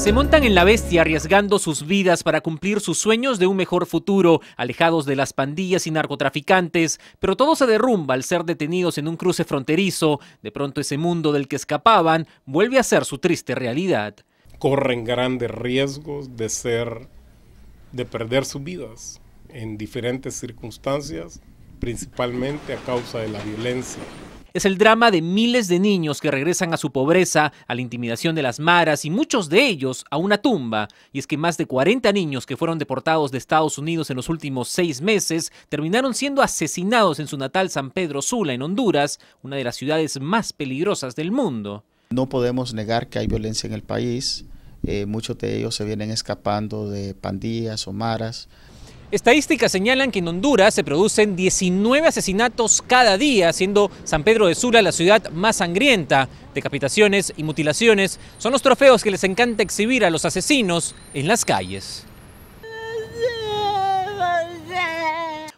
Se montan en la bestia arriesgando sus vidas para cumplir sus sueños de un mejor futuro, alejados de las pandillas y narcotraficantes, pero todo se derrumba al ser detenidos en un cruce fronterizo. De pronto ese mundo del que escapaban vuelve a ser su triste realidad. Corren grandes riesgos de ser de perder sus vidas en diferentes circunstancias, principalmente a causa de la violencia. Es el drama de miles de niños que regresan a su pobreza, a la intimidación de las maras y muchos de ellos a una tumba. Y es que más de 40 niños que fueron deportados de Estados Unidos en los últimos seis meses terminaron siendo asesinados en su natal San Pedro Sula, en Honduras, una de las ciudades más peligrosas del mundo. No podemos negar que hay violencia en el país. Eh, muchos de ellos se vienen escapando de pandillas o maras. Estadísticas señalan que en Honduras se producen 19 asesinatos cada día, siendo San Pedro de Sula la ciudad más sangrienta. Decapitaciones y mutilaciones son los trofeos que les encanta exhibir a los asesinos en las calles.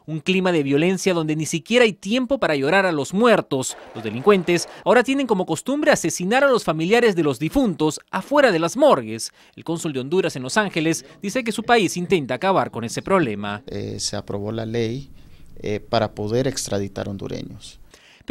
Un clima de violencia donde ni siquiera hay tiempo para llorar a los muertos. Los delincuentes ahora tienen como costumbre asesinar a los familiares de los difuntos afuera de las morgues. El cónsul de Honduras en Los Ángeles dice que su país intenta acabar con ese problema. Eh, se aprobó la ley eh, para poder extraditar hondureños.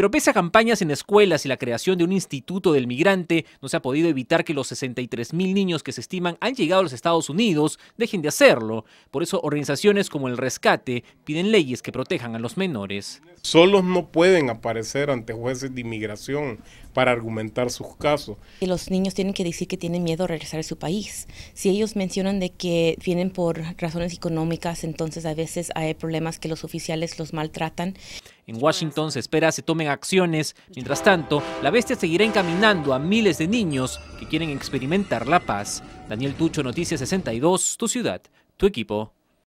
Pero pese a campañas en escuelas y la creación de un instituto del migrante, no se ha podido evitar que los 63 mil niños que se estiman han llegado a los Estados Unidos dejen de hacerlo. Por eso organizaciones como el Rescate piden leyes que protejan a los menores. Solos no pueden aparecer ante jueces de inmigración para argumentar sus casos. los niños tienen que decir que tienen miedo a regresar a su país. Si ellos mencionan de que vienen por razones económicas, entonces a veces hay problemas que los oficiales los maltratan. En Washington se espera se tomen acciones. Mientras tanto, la bestia seguirá encaminando a miles de niños que quieren experimentar la paz. Daniel Tucho, Noticias 62, tu ciudad, tu equipo.